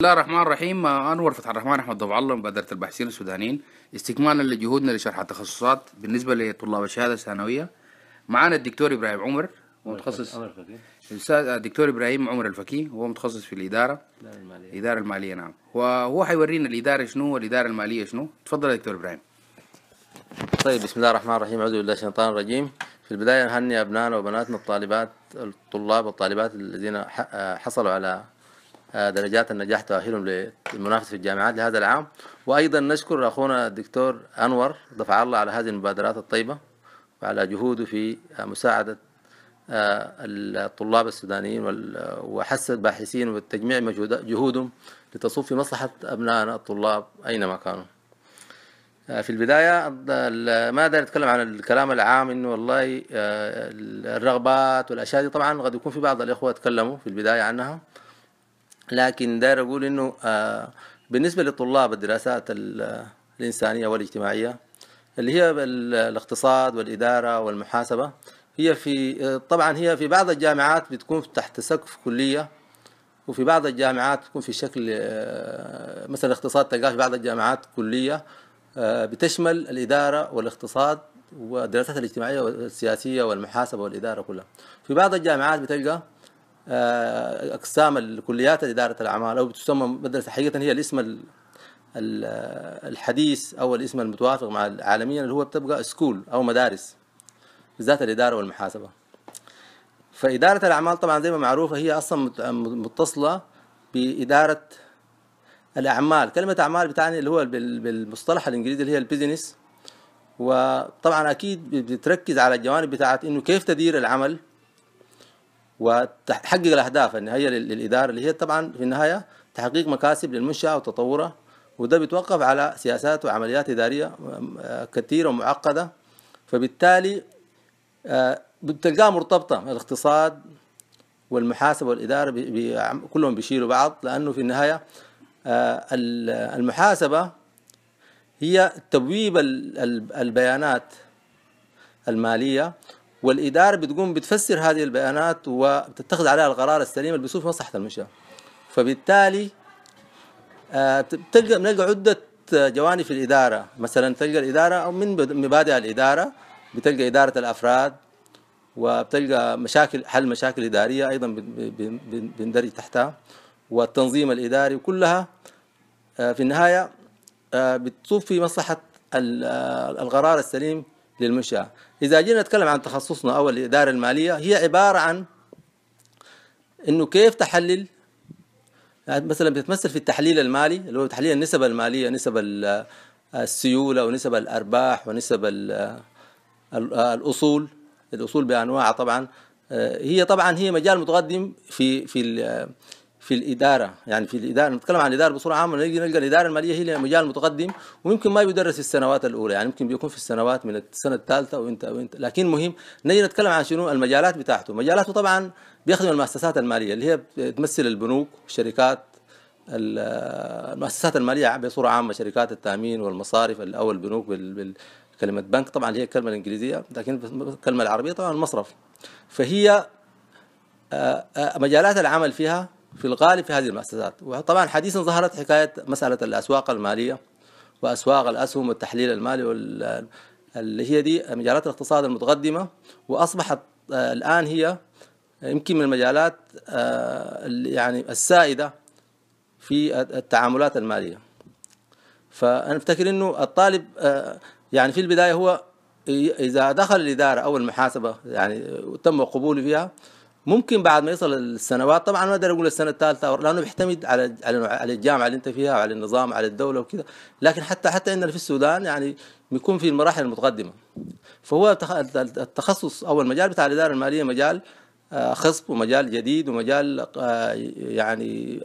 بسم الله الرحمن الرحيم آه، انور فتح الرحمن احمد ضبع الله مبادره الباحثين السودانيين استكمالا لجهودنا لشرح التخصصات بالنسبه لطلاب الشهاده الثانويه معانا الدكتور ابراهيم عمر متخصص آه، الدكتور ابراهيم عمر الفكي هو متخصص في الاداره المالية. الاداره الماليه نعم وهو حيورينا الاداره شنو والاداره الماليه شنو تفضل يا دكتور ابراهيم طيب بسم الله الرحمن الرحيم اعوذ بالله الشيطان الرجيم في البدايه نهني ابنائنا وبناتنا الطالبات الطلاب والطالبات الذين آه، حصلوا على درجات النجاح تؤهلهم للمنافسه في الجامعات لهذا العام وايضا نشكر اخونا الدكتور انور دفع الله على هذه المبادرات الطيبه وعلى جهوده في مساعده آه، الطلاب السودانيين وحث الباحثين والتجميع جهودهم لتصب في مصلحه ابنائنا الطلاب اينما كانوا. آه، في البدايه ما اقدر اتكلم عن الكلام العام انه والله آه، الرغبات والاشياء دي طبعا قد يكون في بعض الاخوه تكلموا في البدايه عنها لكن داير اقول انه آه، بالنسبه لطلاب الدراسات الانسانيه والاجتماعيه اللي هي الاقتصاد والاداره والمحاسبه هي في طبعا هي في بعض الجامعات بتكون تحت سقف كليه وفي بعض الجامعات تكون في شكل آه، مثلا الاقتصاد تلقاه في بعض الجامعات كليه آه، بتشمل الاداره والاقتصاد والدراسات الاجتماعيه والسياسيه والمحاسبه والاداره كلها في بعض الجامعات بتلقى اقسام الكليات اداره الاعمال او بتسمى مدرسه حقيقه هي الاسم الحديث او الاسم المتوافق مع عالميا اللي هو بتبقى سكول او مدارس بالذات الاداره والمحاسبه فاداره الاعمال طبعا زي ما معروفه هي اصلا متصله باداره الاعمال كلمه اعمال بتعني اللي هو بالمصطلح الانجليزي اللي هي البيزنس وطبعا اكيد بتركز على الجوانب بتاعت انه كيف تدير العمل وتحقق الاهداف النهائيه للاداره اللي هي طبعا في النهايه تحقيق مكاسب للمنشاه وتطورها وده بيتوقف على سياسات وعمليات اداريه آه، كثيره ومعقده فبالتالي آه، بتلقاها مرتبطه الاقتصاد والمحاسبه والاداره كلهم بيشيلوا بعض لانه في النهايه آه، المحاسبه هي تبويب البيانات الماليه والإدارة بتقوم بتفسر هذه البيانات وبتتخذ عليها القرار السليم اللي بيصير في مصلحة المنشأة فبالتالي آه، بتلقى بنلقى عدة جوانب في الإدارة مثلا تلقى الإدارة من مبادئ الإدارة بتلقى إدارة الأفراد وبتلقى مشاكل حل مشاكل إدارية أيضا بندرج تحتها والتنظيم الإداري وكلها آه، في النهاية آه، بتصب في مصلحة القرار السليم للمنشاه اذا جينا نتكلم عن تخصصنا او الاداره الماليه هي عباره عن انه كيف تحلل يعني مثلا بتتمثل في التحليل المالي اللي هو تحليل النسب الماليه نسب السيوله ونسب الارباح ونسب الاصول الاصول بانواعها طبعا آه، هي طبعا هي مجال متقدم في في في الاداره يعني في الاداره نتكلم عن الاداره بصوره عامه نجي نلقى الاداره الماليه هي مجال متقدم ويمكن ما يدرس السنوات الاولى يعني يمكن بيكون في السنوات من السنه الثالثه وانت وانت لكن مهم نجي نتكلم عن شنو المجالات بتاعته مجالاته طبعا بيخدم المؤسسات الماليه اللي هي بتمثل البنوك الشركات المؤسسات الماليه بصوره عامه شركات التامين والمصارف او البنوك بال كلمة بنك طبعا هي الكلمة الإنجليزية لكن الكلمة العربية طبعا المصرف فهي آه، آه، مجالات العمل فيها في الغالب في هذه المؤسسات وطبعا حديثا ظهرت حكاية مسألة الأسواق المالية وأسواق الأسهم والتحليل المالي وال... اللي هي دي مجالات الاقتصاد المتقدمة وأصبحت آه، الآن هي يمكن من المجالات آه، يعني السائدة في التعاملات المالية فأنا أفتكر أنه الطالب آه، يعني في البداية هو إذا دخل الإدارة أو المحاسبة يعني تم قبوله فيها ممكن بعد ما يصل السنوات طبعا ما اقدر اقول السنه الثالثه لانه بيعتمد على على الجامعه اللي انت فيها وعلى النظام على الدوله وكذا لكن حتى حتى عندنا في السودان يعني بيكون في المراحل المتقدمه فهو التخصص او المجال بتاع الاداره الماليه مجال آه، خصب ومجال جديد ومجال آه، يعني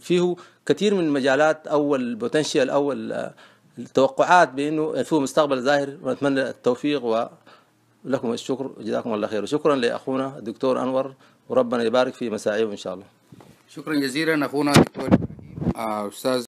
فيه كثير من المجالات او البوتنشال او آه، التوقعات بانه فيه مستقبل زاهر ونتمنى التوفيق و لكم الشكر جزاكم الله خير وشكرا لاخونا الدكتور انور وربنا يبارك في مساعيه ان شاء الله شكرا جزيلا اخونا الدكتور آه، استاذ